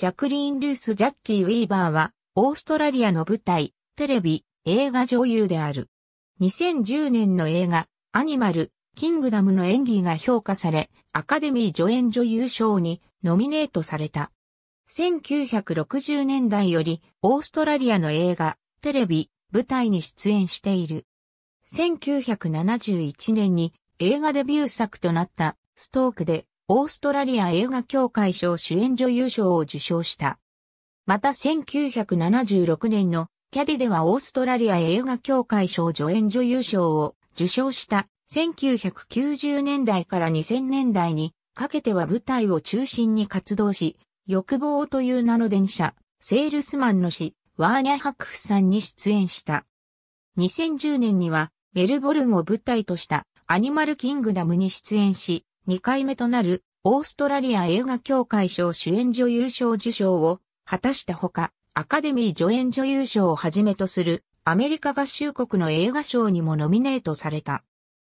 ジャクリーン・ルース・ジャッキー・ウィーバーは、オーストラリアの舞台、テレビ、映画女優である。2010年の映画、アニマル、キングダムの演技が評価され、アカデミー助演女優賞にノミネートされた。1960年代より、オーストラリアの映画、テレビ、舞台に出演している。1971年に映画デビュー作となった、ストークでオーストラリア映画協会賞主演女優賞を受賞した。また1976年のキャディではオーストラリア映画協会賞助演女優賞を受賞した1990年代から2000年代にかけては舞台を中心に活動し、欲望という名の電車、セールスマンの詩、ワーニャ・ハクフさんに出演した。2010年にはメルボルンを舞台としたアニマルキングダムに出演し、2回目となるオーストラリア映画協会賞主演女優賞受賞を果たしたほか、アカデミー助演女優賞をはじめとするアメリカ合衆国の映画賞にもノミネートされた。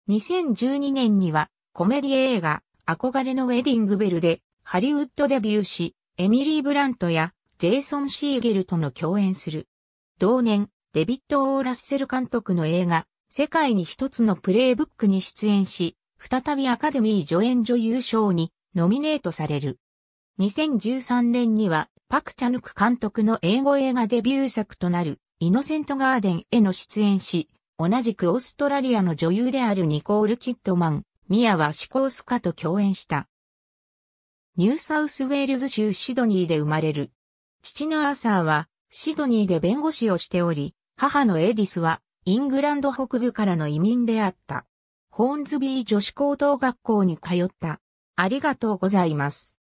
2012年にはコメディ映画憧れのウェディングベルでハリウッドデビューし、エミリー・ブラントやジェイソン・シーゲルとの共演する。同年、デビッド・オー・ラッセル監督の映画世界に一つのプレイブックに出演し、再びアカデミー助演女優賞にノミネートされる。2013年には、パクチャヌク監督の英語映画デビュー作となる、イノセントガーデンへの出演し、同じくオーストラリアの女優であるニコール・キッドマン、ミアはシコースカと共演した。ニューサウスウェールズ州シドニーで生まれる。父のアーサーは、シドニーで弁護士をしており、母のエディスは、イングランド北部からの移民であった。ホーンズビー女子高等学校に通った。ありがとうございます。